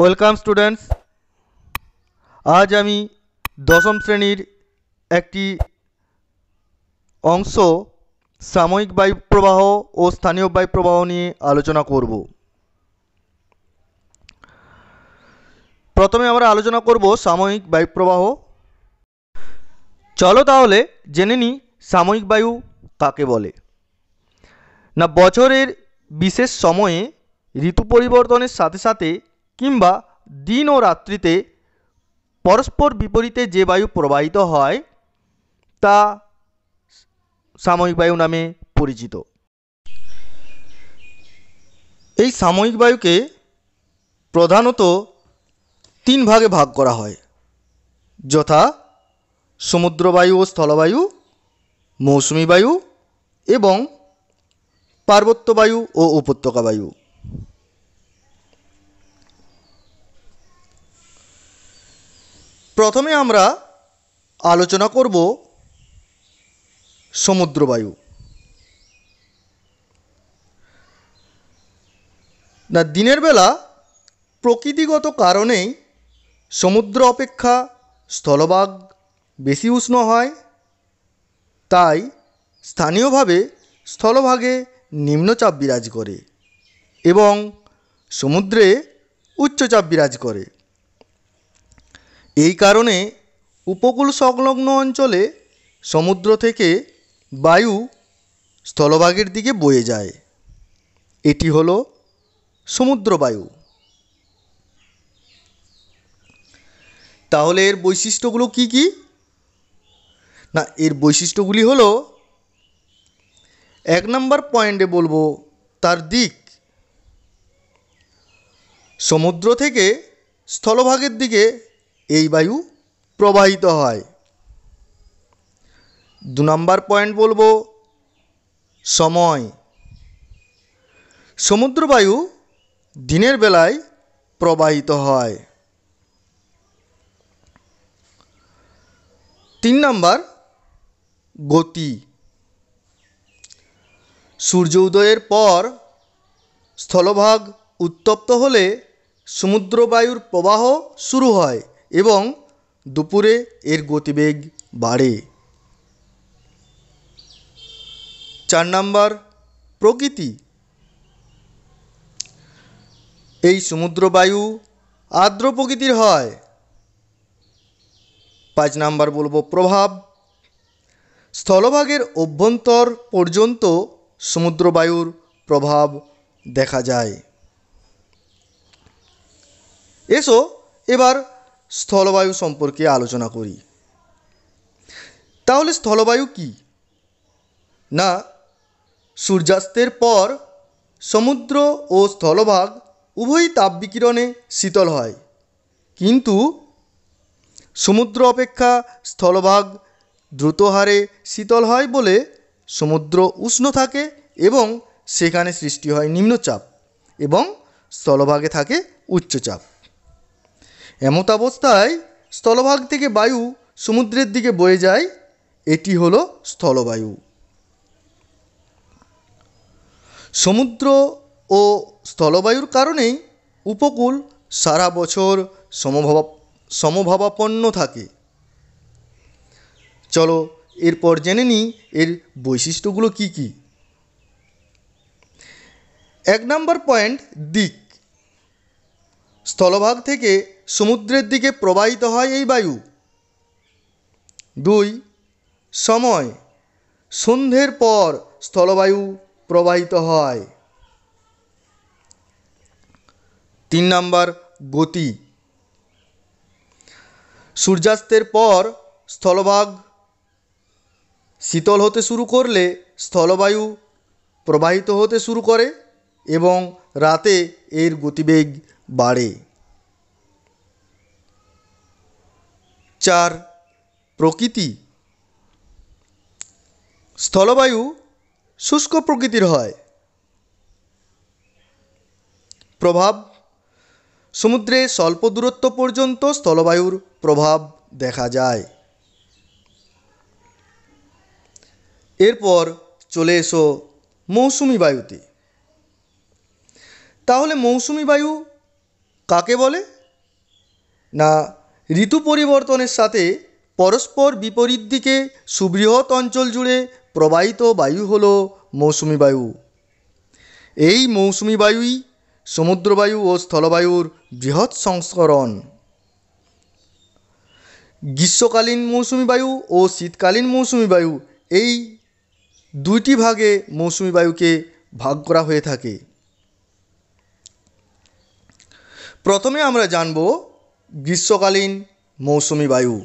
welcome students আজ আমি দশম শ্রেণীর একটি অংশ সাময়িক বায়ুপ্রবাহ ও স্থানীয় বায়ুপ্রবাহ নিয়ে আলোচনা করব প্রথমে আমরা আলোচনা করব সাময়িক বায়ুপ্রবাহ চলো তাহলে জেনে নিই সাময়িক বায়ু কাকে বলে না বছরের বিশেষ সময়ে ঋতু পরিবর্তনের সাথে সাথে কিংবা দিন ও রাত্রিতে পরস্পর বিপরীতে যে বায়ু প্রবাহিত হয় তা সাময়িক বায়ু নামে পরিচিত এই সাময়িক বায়ুকে প্রধানত তিন ভাগে ভাগ করা হয় যথা সমুদ্রবায়ু ও স্থলবায়ু মৌসুমি বায়ু এবং পার্বত্য বায়ু ও উপত্যকা বায়ু প্রথমে আমরা আলোচনা করব সমুদ্রবায়ু না দিনের বেলা প্রকৃতিগত কারণেই সমুদ্র অপেক্ষা স্থলভাগ বেশি উষ্ণ হয় তাই স্থানীয়ভাবে স্থলভাগে নিম্নচাপ বিরাজ করে এবং সমুদ্রে উচ্চচাপ বিরাজ করে এই কারণে উপকূল সংলগ্ন অঞ্চলে সমুদ্র থেকে বায়ু স্থলভাগের দিকে বয়ে যায় এটি হল সমুদ্রবায়ু তাহলে এর বৈশিষ্ট্যগুলো কি কি না এর বৈশিষ্ট্যগুলি হলো এক নম্বর পয়েন্টে বলবো তার দিক সমুদ্র থেকে স্থলভাগের দিকে এই বায়ু প্রবাহিত হয় দু নম্বর পয়েন্ট বলবো সময় সমুদ্র বায়ু দিনের বেলায় প্রবাহিত হয় তিন নম্বর গতি সূর্য উদয়ের পর স্থলভাগ উত্তপ্ত হলে সমুদ্র বায়ুর প্রবাহ শুরু হয় এবং দুপুরে এর গতিবেগ বাড়ে চার নাম্বার প্রকৃতি এই সমুদ্রবায়ু আর্দ্র প্রকৃতির হয় পাঁচ নাম্বার বলবো প্রভাব স্থলভাগের অভ্যন্তর পর্যন্ত সমুদ্রবায়ুর প্রভাব দেখা যায় এসো এবার স্থলবায়ু সম্পর্কে আলোচনা করি তাহলে স্থলবায়ু কি না সূর্যাস্তের পর সমুদ্র ও স্থলভাগ উভয়ই তাপবিকিরণে শীতল হয় কিন্তু সমুদ্র অপেক্ষা স্থলভাগ দ্রুত হারে শীতল হয় বলে সমুদ্র উষ্ণ থাকে এবং সেখানে সৃষ্টি হয় নিম্নচাপ এবং স্থলভাগে থাকে উচ্চচাপ এমতাবস্থায় স্থলভাগ থেকে বায়ু সমুদ্রের দিকে বয়ে যায় এটি হল স্থলবায়ু সমুদ্র ও স্থলবায়ুর কারণেই উপকূল সারা বছর সমভাবাপন্ন থাকে চলো এরপর জেনে নিই এর বৈশিষ্ট্যগুলো কি কি এক নম্বর পয়েন্ট দিক স্থলভাগ থেকে সমুদ্রের দিকে প্রবাহিত হয় এই বায়ু দুই সময় সন্ধ্যের পর স্থলবায়ু প্রবাহিত হয় তিন নাম্বার গতি সূর্যাস্তের পর স্থলভাগ শীতল হতে শুরু করলে স্থলবায়ু প্রবাহিত হতে শুরু করে এবং রাতে এর গতিবেগ বাড়ে চার প্রকৃতি স্থলবায়ু শুষ্ক প্রকৃতির হয় প্রভাব সমুদ্রে স্বল্প দূরত্ব পর্যন্ত স্থলবায়ুর প্রভাব দেখা যায় এরপর চলে এসো মৌসুমি বায়ুতে তাহলে মৌসুমি বায়ু কাকে বলে না ঋতু পরিবর্তনের সাথে পরস্পর বিপরীত দিকে সুবৃহৎ অঞ্চল জুড়ে প্রবাহিত বায়ু হল মৌসুমি বায়ু এই মৌসুমি বায়ুই সমুদ্রবায়ু ও স্থলবায়ুর বৃহৎ সংস্করণ গ্রীষ্মকালীন মৌসুমি বায়ু ও শীতকালীন মৌসুমি বায়ু এই দুইটি ভাগে মৌসুমি বায়ুকে ভাগ করা হয়ে থাকে প্রথমে আমরা জানবো গ্রীষ্মকালীন মৌসুমি বায়ু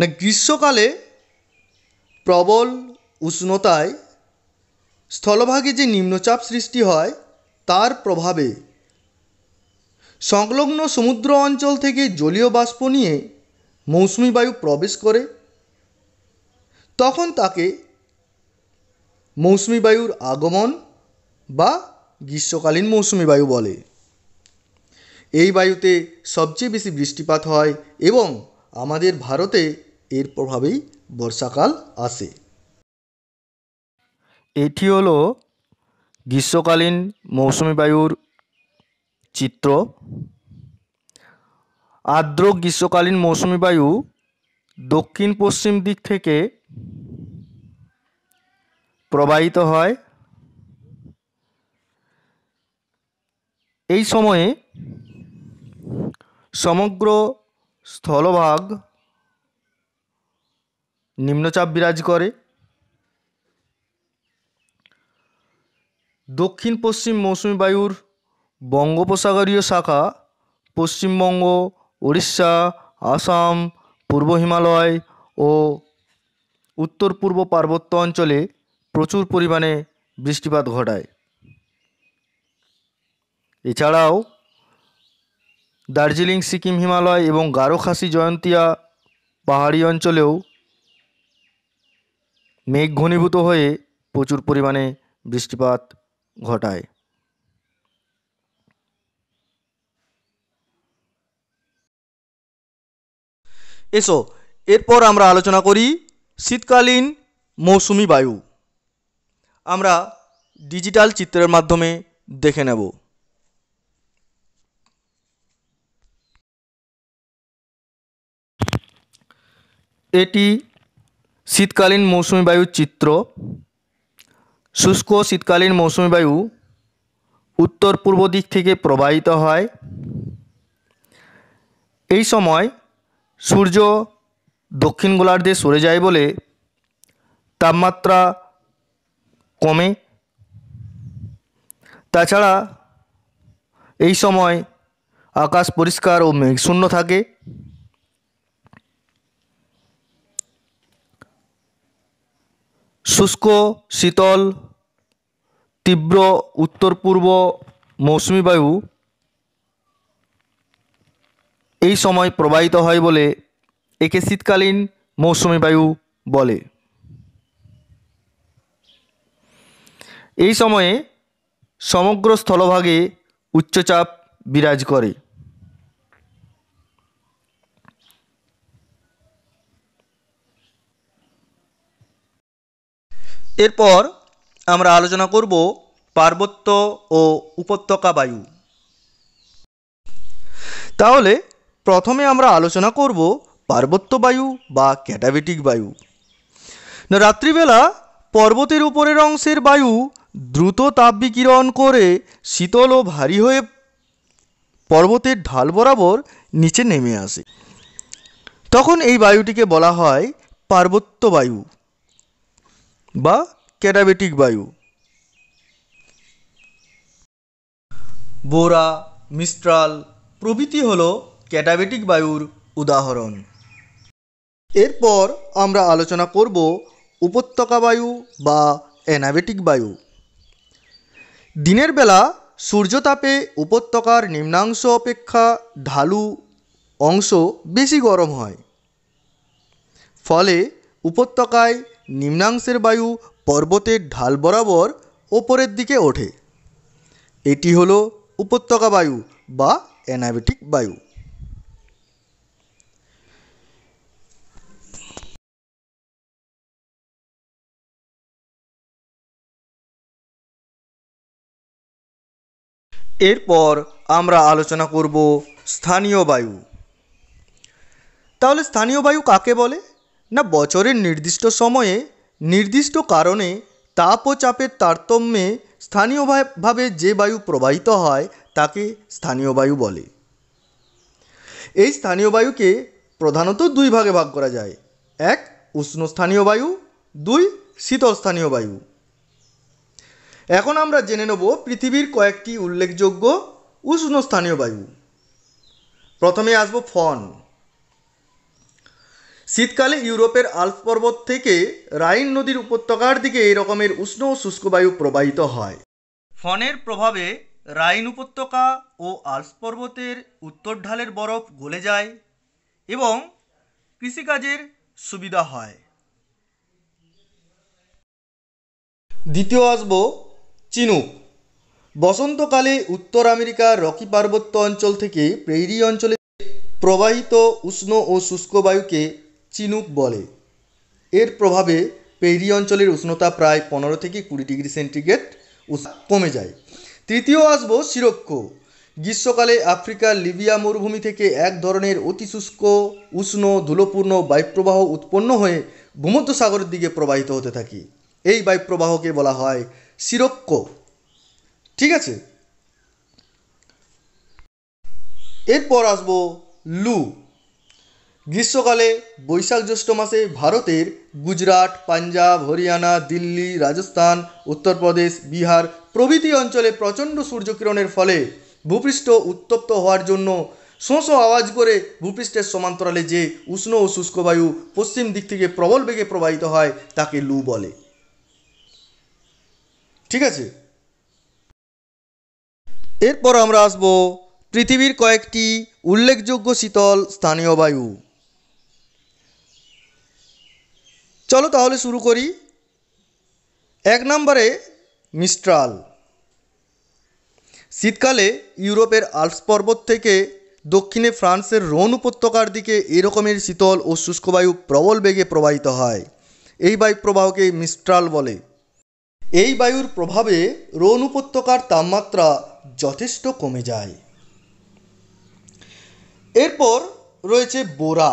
না গ্রীষ্মকালে প্রবল উষ্ণতায় স্থলভাগে যে নিম্নচাপ সৃষ্টি হয় তার প্রভাবে সংলগ্ন সমুদ্র অঞ্চল থেকে জলীয় বাষ্প নিয়ে মৌসুমি বায়ু প্রবেশ করে তখন তাকে মৌসুমি বায়ুর আগমন বা গ্রীষ্মকালীন মৌসুমি বায়ু বলে এই বায়ুতে সবচেয়ে বেশি বৃষ্টিপাত হয় এবং আমাদের ভারতে এর প্রভাবেই বর্ষাকাল আসে এটি হলো গ্রীষ্মকালীন মৌসুমি বায়ুর চিত্র আর্দ্র গ্রীষ্মকালীন মৌসুমি বায়ু দক্ষিণ পশ্চিম দিক থেকে প্রবাহিত হয় এই সময়ে সমগ্র স্থলভাগ নিম্নচাপ বিরাজ করে দক্ষিণ পশ্চিম মৌসুমী বায়ুর বঙ্গোপসাগরীয় শাখা পশ্চিমবঙ্গ উড়িষ্যা আসাম পূর্ব হিমালয় ও উত্তর পূর্ব পার্বত্য অঞ্চলে প্রচুর পরিমাণে বৃষ্টিপাত ঘটায় এছাড়াও দার্জিলিং সিকিম হিমালয় এবং গারো খাসি জয়ন্তিয়া পাহাড়ি অঞ্চলেও মেঘ ঘনীভূত হয়ে প্রচুর পরিমাণে বৃষ্টিপাত ঘটায় এসো এরপর আমরা আলোচনা করি শীতকালীন মৌসুমি বায়ু আমরা ডিজিটাল চিত্রের মাধ্যমে দেখে নেব এটি শীতকালীন মৌসুমি বায়ুর চিত্র শুষ্ক শীতকালীন মৌসুমি বায়ু উত্তর পূর্ব দিক থেকে প্রবাহিত হয় এই সময় সূর্য দক্ষিণ গোলার্ধে সরে যায় বলে তাপমাত্রা কমে তাছাড়া এই সময় আকাশ পরিষ্কার ও মেঘশূন্য থাকে শুষ্ক শীতল তীব্র উত্তর পূর্ব মৌসুমি বায়ু এই সময় প্রবাহিত হয় বলে একে শীতকালীন মৌসুমি বায়ু বলে এই সময়ে সমগ্র স্থলভাগে উচ্চচাপ বিরাজ করে এরপর আমরা আলোচনা করব পার্বত্য ও উপত্যকা বায়ু তাহলে প্রথমে আমরা আলোচনা করব পার্বত্য বায়ু বা ক্যাটাবেটিক বায়ু না রাত্রিবেলা পর্বতের উপরের অংশের বায়ু দ্রুত তাপ বিকিরণ করে শীতল ও ভারী হয়ে পর্বতের ঢাল বরাবর নিচে নেমে আসে তখন এই বায়ুটিকে বলা হয় পার্বত্য বায়ু বা ক্যাডাবেটিক বায়ু বোরা মিস্ট্রাল প্রভৃতি হল ক্যাডাবেটিক বায়ুর উদাহরণ এরপর আমরা আলোচনা করব উপত্যকা বায়ু বা অ্যানাবেটিক বায়ু দিনের বেলা সূর্যতাপে উপত্যকার নিম্নাংশ অপেক্ষা ঢালু অংশ বেশি গরম হয় ফলে উপত্যকায় নিম্নাংশের বায়ু পর্বতের ঢাল বরাবর ওপরের দিকে ওঠে এটি হল উপত্যকা বায়ু বা অ্যানাবেটিক বায়ু এরপর আমরা আলোচনা করব স্থানীয় বায়ু তাহলে স্থানীয় বায়ু কাকে বলে না বছরের নির্দিষ্ট সময়ে নির্দিষ্ট কারণে তাপ ও চাপের তারতম্যে স্থানীয়ভাবে যে বায়ু প্রবাহিত হয় তাকে স্থানীয় বায়ু বলে এই স্থানীয় বায়ুকে প্রধানত দুই ভাগে ভাগ করা যায় এক উষ্ণ স্থানীয় বায়ু দুই শীতল স্থানীয় বায়ু এখন আমরা জেনে নেব পৃথিবীর কয়েকটি উল্লেখযোগ্য উষ্ণ স্থানীয় বায়ু প্রথমে আসবো ফন শীতকালে ইউরোপের আল্প পর্বত থেকে রাইন নদীর উপত্যকার দিকে এই রকমের উষ্ণ ও শুষ্ক বায়ু প্রবাহিত হয় ফনের প্রভাবে রাইন উপত্যকা ও আল্প পর্বতের উত্তর ঢালের বরফ গলে যায় এবং কৃষিকাজের সুবিধা হয় দ্বিতীয় আসব চিনুক বসন্তকালে উত্তর আমেরিকার রকি পার্বত্য অঞ্চল থেকে প্রেইরি অঞ্চলে প্রবাহিত উষ্ণ ও শুষ্ক বায়ুকে চিনুক বলে এর প্রভাবে পেরি অঞ্চলের উষ্ণতা প্রায় পনেরো থেকে কুড়ি ডিগ্রি সেন্টিগ্রেড কমে যায় তৃতীয় আসব শিরক্ষ গ্রীষ্মকালে আফ্রিকার লিবিয়া মরুভূমি থেকে এক ধরনের অতি শুষ্ক উষ্ণ ধুলোপূর্ণ বায়ুপ্রবাহ উৎপন্ন হয়ে ভূমধ্যসাগরের দিকে প্রবাহিত হতে থাকি এই বায়ুপ্রবাহকে বলা হয় শিরক্ষ ঠিক আছে এরপর আসবো লু গ্রীষ্মকালে বৈশাখ জ্যৈষ্ঠ মাসে ভারতের গুজরাট পাঞ্জাব হরিয়ানা দিল্লি রাজস্থান উত্তরপ্রদেশ বিহার প্রভৃতি অঞ্চলে প্রচণ্ড সূর্যকিরণের ফলে ভূপৃষ্ঠ উত্তপ্ত হওয়ার জন্য শোঁ আওয়াজ করে ভূপৃষ্ঠের সমান্তরালে যে উষ্ণ ও শুষ্ক বায়ু পশ্চিম দিক থেকে প্রবল বেগে প্রবাহিত হয় তাকে লু বলে ঠিক আছে এরপর আমরা আসব পৃথিবীর কয়েকটি উল্লেখযোগ্য শীতল স্থানীয় বায়ু চলো তাহলে শুরু করি এক নম্বরে মিস্ট্রাল শীতকালে ইউরোপের আল্পস পর্বত থেকে দক্ষিণে ফ্রান্সের রোন উপত্যকার দিকে এরকমের শীতল ও শুষ্ক বায়ু প্রবল বেগে প্রবাহিত হয় এই বায়ু প্রবাহকে মিস্ট্রাল বলে এই বায়ুর প্রভাবে রোন উপত্যকার তাপমাত্রা যথেষ্ট কমে যায় এরপর রয়েছে বোরা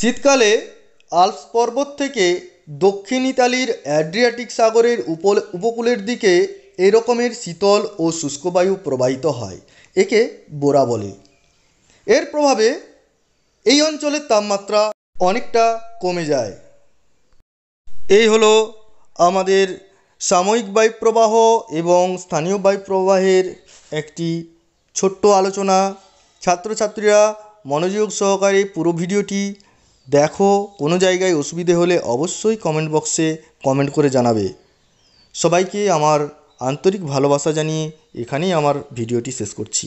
শীতকালে আলপস পর্বত থেকে দক্ষিণ ইতালির অ্যাড্রিয়াটিক সাগরের উপকূলের দিকে এরকমের শীতল ও শুষ্ক বায়ু প্রবাহিত হয় একে বোরা বলে এর প্রভাবে এই অঞ্চলের তাপমাত্রা অনেকটা কমে যায় এই হলো আমাদের সাময়িক বায়ুপ্রবাহ এবং স্থানীয় বায়ুপ্রবাহের একটি ছোট্ট আলোচনা ছাত্রছাত্রীরা মনোযোগ সহকারে পুরো ভিডিওটি দেখো কোনো জায়গায় অসুবিধে হলে অবশ্যই কমেন্ট বক্সে কমেন্ট করে জানাবে সবাইকে আমার আন্তরিক ভালোবাসা জানিয়ে এখানেই আমার ভিডিওটি শেষ করছি